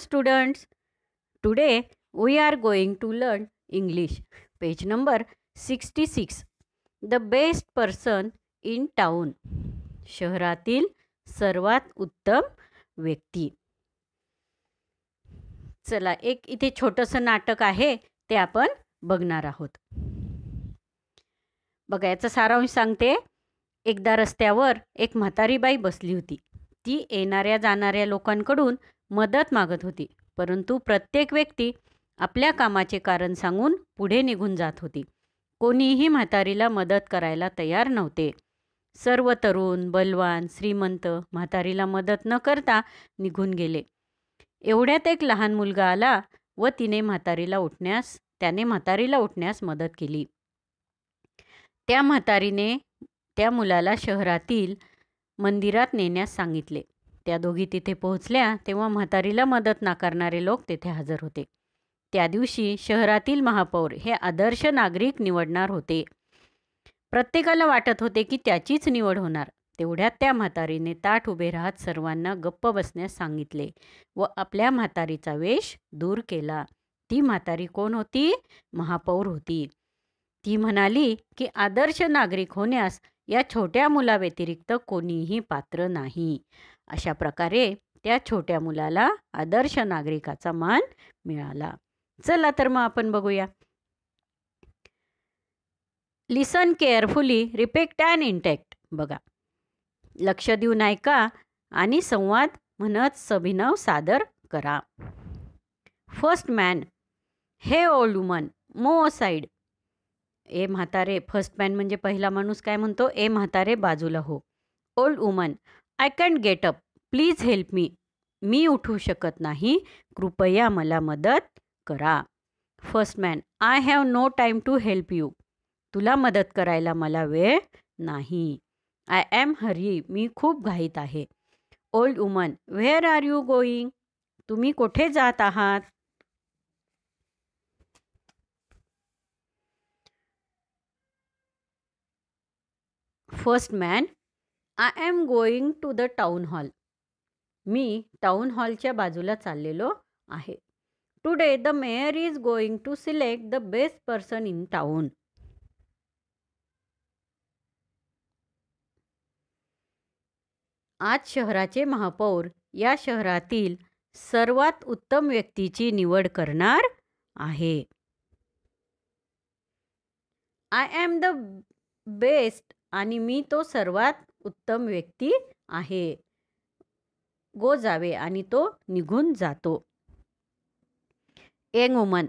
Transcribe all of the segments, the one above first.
Students today we are going to learn English page number sixty 66. The best person in town शहरातील सर्वात उत्तम व्यक्ती चला एक इथे छोटंसं नाटक आहे ते आपण बघणार आहोत बघा याचा सारांश सांगते एकदा रस्त्यावर एक म्हातारी बाई बसली होती ती येणाऱ्या जाणाऱ्या लोकांकडून मदत मागत होती परंतु प्रत्येक व्यक्ती आपल्या कामाचे कारण सांगून पुढे निघून जात होती कोणीही म्हातारीला मदत करायला तयार नव्हते सर्व तरुण बलवान श्रीमंत म्हातारीला मदत न करता निघून गेले एवढ्यात एक लहान मुलगा आला व तिने म्हातारीला उठण्यास त्याने म्हातारीला उठण्यास मदत केली त्या म्हातारीने त्या मुलाला शहरातील मंदिरात नेण्यास सांगितले त्या दोघी तिथे पोहोचल्या तेव्हा म्हातारीला मदत नाकारणारे लोक तेथे हजर होते त्या दिवशी शहरातील महापौर हे आदर्श नागरिक निवडणार होते प्रत्येकाला वाटत होते की त्याचीच निवड होणार तेवढ्यात त्या म्हातारीने ताठ उभे राहत सर्वांना गप्प बसण्यास सांगितले व आपल्या म्हातारीचा वेश दूर केला ती म्हातारी कोण होती महापौर होती ती म्हणाली की आदर्श नागरिक होण्यास या छोट्या मुलाव्यतिरिक्त कोणीही पात्र नाही अशा प्रकारे त्या छोट्या मुलाला आदर्श नागरिकाचा मान मिळाला चला तर मग आपण बघूया listen carefully repeat and enact बघा लक्ष देऊन ऐका आणि संवाद म्हणत सभिनव सादर करा first man hey old woman move side ए म्हातारे फर्स्ट मॅन म्हणजे पहिला माणूस काय म्हणतो ए म्हातारे बाजूला हो old woman I can't get up please help me मी उठू शकत नाही कृपया मला मदत करा first man I have no time to help you तुला मदत करायला मला वेळ नाही आय एम हरी मी खूप घाईत आहे old woman where are you going तुम्ही कुठे जात आहात first man I am going to the town hall मी टाऊन हॉलच्या बाजूला चाललेलो आहे today the mayor is going to select the best person in town आज शहराचे महापौर या शहरातील सर्वात उत्तम व्यक्तीची निवड करणार आहे आय एम द बेस्ट आणि मी तो सर्वात उत्तम व्यक्ती आहे गो जावे आणि तो निघून जातो young woman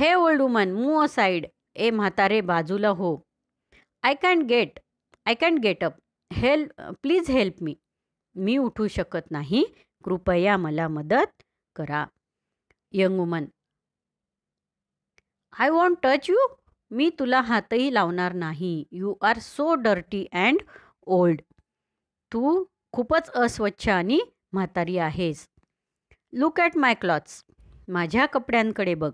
hey old woman move side ए म्हातारे बाजूला हो I can get I can get up help please help me मी उठू शकत नाही कृपया मला मदत करा young woman I won't touch you मी तुला हातही लावणार नाही you are so dirty and old तू खूपच अस्वच्छ आणि म्हातारी आहेस लुक ॲट माय क्लॉथ्स माझ्या कपड्यांकडे बघ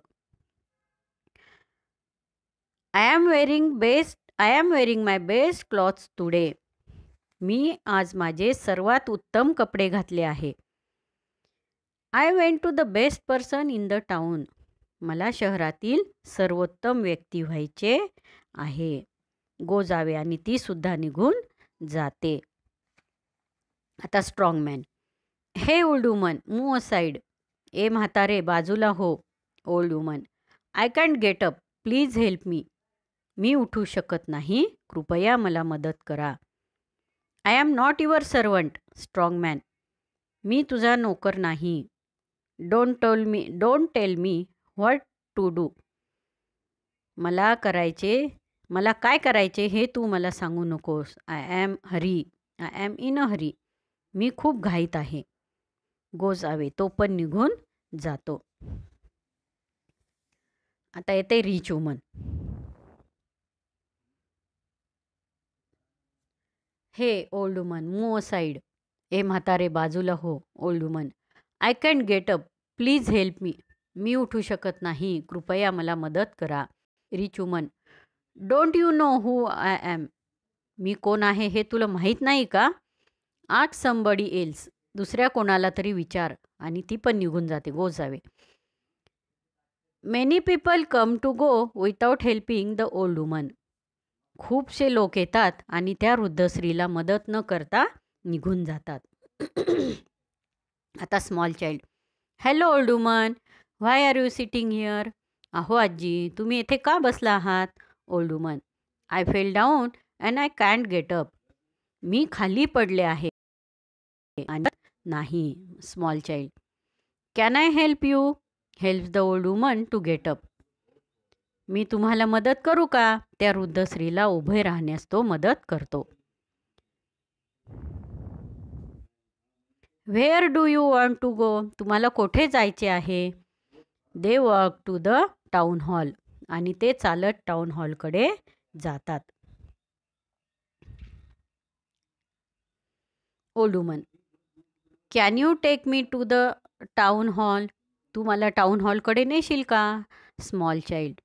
I am wearing best I am wearing my best clothes today मी आज माझे सर्वात उत्तम कपडे घातले आहे I went to the best person in the town मला शहरातील सर्वोत्तम व्यक्ती व्हायचे आहे गो जावे आणि तीसुद्धा निघून जाते आता man hey old woman move side ए म्हातारे बाजूला हो old woman I can't get up please help me मी उठू शकत नाही कृपया मला मदत करा I am not your servant man मी तुझा नोकर नाही don't tell me don't tell me what to do मला करायचे मला काय करायचे हे तू मला सांगू नकोस I am hurry I am in a hurry मी खूप घाईत आहे आवे तो पण निघून जातो आता येते rich woman hey old woman side ए म्हातारे बाजूला हो old woman I can get up please help me मी उठू शकत नाही कृपया मला मदत करा rich woman don't you know who I am मी कोण आहे हे तुला माहीत नाही का आठ संबडी एल्स दुसऱ्या कोणाला तरी विचार आणि ती पण निघून जाते गो जावे many people come to go without helping the old woman खूपसे लोक येतात आणि त्या वृद्ध स्त्रीला मदत न करता निघून जातात आता small child hello old woman why are you sitting here अहो आजी तुम्ही येथे का बसला आहात old woman I fell down and I can't get up मी खाली पडले आहे नाही small child can I help you help the old woman to get up मी तुम्हाला मदत करू का त्या वृद्ध स्त्रीला उभे राहण्यास तो मदत करतो where do you want to go तुम्हाला कोठे जायचे आहे they walk to the town hall आणि ते चालत टाउन हॉलकडे जातात old woman can you take me to the town hall तू मला टाउन हॉलकडे नेशील का small child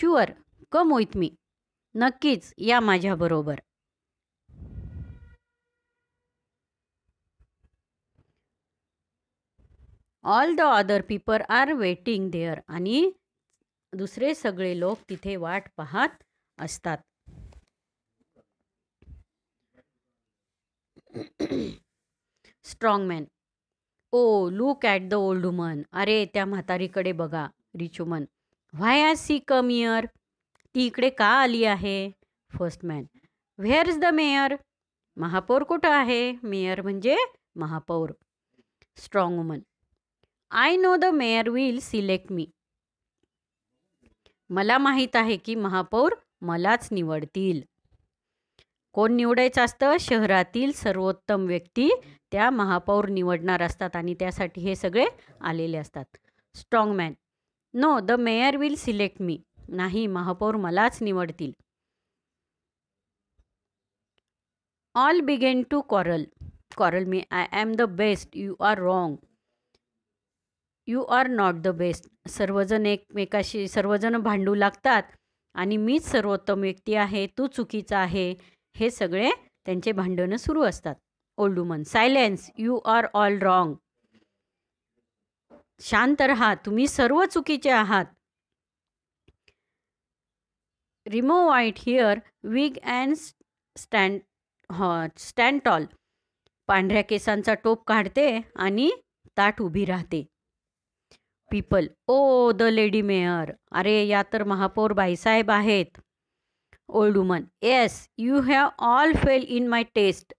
sure come with me नक्कीच या माझ्याबरोबर all the other people are waiting there आणि दुसरे सगळे लोक तिथे वाट पाहत असतात man oh look at the old woman अरे त्या म्हातारीकडे बघा rich woman why are she come here ती इकडे का आली आहे first man where is the mayor महापौर कुठं आहे मेयर म्हणजे महापौर strong woman I know the mayor will select me मला माहीत आहे की महापौर मलाच निवडतील कोण निवडायचं असतं शहरातील सर्वोत्तम व्यक्ती त्या महापौर निवडणार असतात आणि त्यासाठी हे सगळे आलेले असतात strong man no the mayor will select me नाही महापौर मलाच निवडतील all begin to quarrel quarrel me I am the best you are wrong you are not the best सर्वजण एकमेकाशी सर्वजण भांडू लागतात आणि मीच सर्वोत्तम व्यक्ती आहे तू चुकीचा आहे हे सगळे त्यांचे भांडणं सुरू असतात old woman silence you are all wrong शांत राहा तुम्ही सर्व चुकीचे आहात remove white hair wig and stand हॉ स्टँड टॉल पांढऱ्या केसांचा टोप काढते आणि ताट उभी राहते people oh the lady mayor अरे या तर महापौर बाईसाहेब आहेत old woman yes you have all fail in my test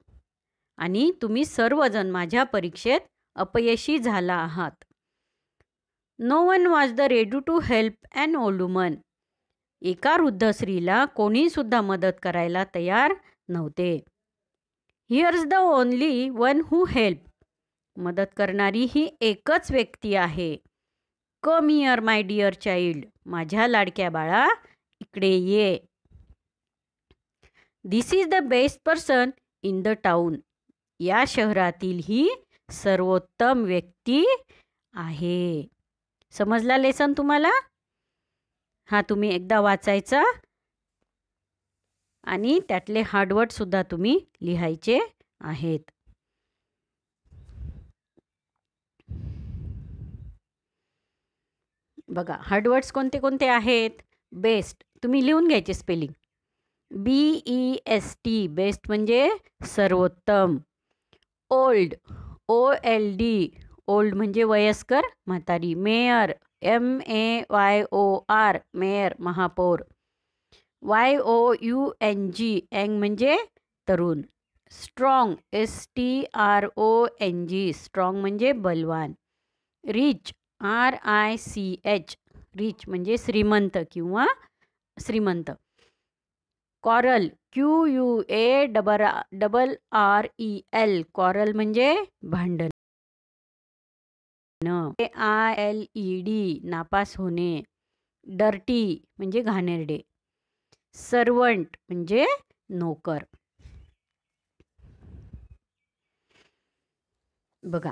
आणि तुम्ही सर्वजण माझ्या परीक्षेत अपयशी झाला आहात no one was the ready to help and old woman एका वृद्ध स्त्रीला कोणीसुद्धा मदत करायला तयार नव्हते here's the only one who help मदत करणारी ही एकच व्यक्ती आहे come here my dear child माझ्या लाडक्या बाळा इकडे ये this is the best person in the town या शहरातील ही सर्वोत्तम व्यक्ती आहे समजला लेसन तुम्हाला हा तुम्ही एकदा वाचायचा आणि त्यातले हार्डवर्डसुद्धा तुम्ही लिहायचे आहेत बघा हार्डवर्ड्स कोणते कोणते आहेत बेस्ट तुम्ही लिहून घ्यायचे spelling B E S T best म्हणजे सर्वोत्तम old O L D old म्हणजे वयस्कर म्हातारी mayor M A Y O R mayor महापौर Y O U N G young म्हणजे तरुण strong S T R O N G strong म्हणजे बलवान rich R I C H rich म्हणजे श्रीमंत किंवा श्रीमंत quarrel Q U A double double R E L quarrel म्हणजे भांडण A I L E D नापास होणे डर्टी म्हणजे घाणेरडे सर्वंट म्हणजे नोकर बघा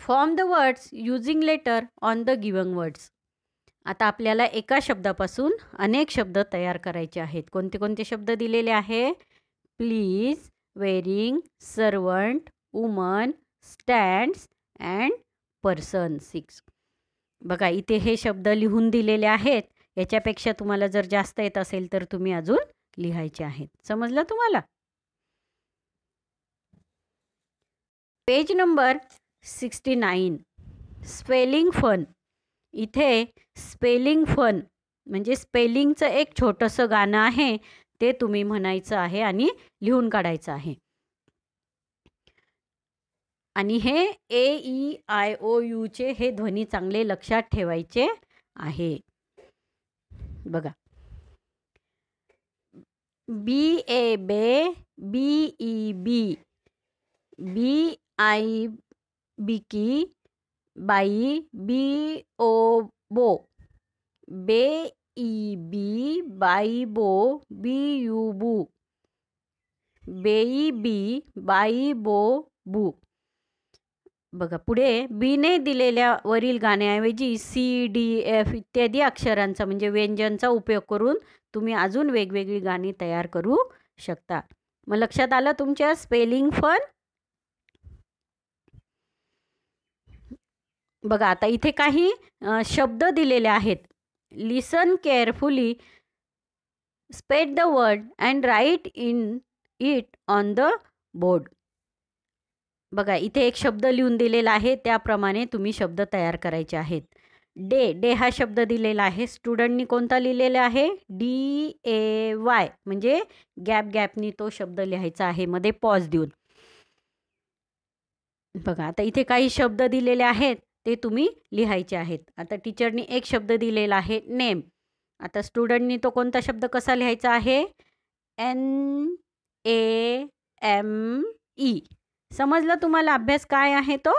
form the words using letter on the giving words आता आपल्याला एका शब्दापासून अनेक शब्द तयार करायचे आहेत कोणते कोणते शब्द दिलेले आहे please wearing servant woman stands and person six बघा इथे हे शब्द लिहून दिलेले आहेत याच्यापेक्षा तुम्हाला जर जास्त येत असेल तर तुम्ही अजून लिहायचे आहेत समजलं तुम्हाला page number sixty nine spelling fun इथे स्पेलिंग फन म्हणजे स्पेलिंगचं एक छोटंसं गाणं आहे ते तुम्ही म्हणायचं आहे आणि लिहून काढायचं आहे आणि हे ए ई आय ओ यूचे हे ध्वनी चांगले लक्षात ठेवायचे आहे बघा बी ए बे B E B B I बिकी बाई बी ओ बो बे ई बी बाई बो बी यू बू बेई बी बाई बो बू बघा पुढे बीने दिलेल्या वरील गाण्याऐवजी सी डी एफ इत्यादी अक्षरांचा म्हणजे व्यंजनचा उपयोग करून तुम्ही अजून वेगवेगळी गाणी तयार करू शकता मग लक्षात आलं तुमच्या स्पेलिंग फन बघा आता इथे काही शब्द दिलेले आहेत listen carefully spell the word and write in it on the board बघा इथे एक शब्द लिहून दिलेला आहे त्याप्रमाणे तुम्ही शब्द तयार करायचे आहेत डे डे हा शब्द दिलेला आहे स्टुडंटनी कोणता लिहिलेला आहे डी ए वाय म्हणजे गॅप गॅपनी तो शब्द लिहायचा आहे मध्ये पॉज देऊन बघा आता इथे काही शब्द दिलेले आहेत ते तुम्ही लिहायचे आहेत आता टीचरनी एक शब्द दिलेला आहे नेम आता स्टुडंटनी तो कोणता शब्द कसा लिहायचा आहे एन ए एम ई समजलं तुम्हाला अभ्यास काय आहे तो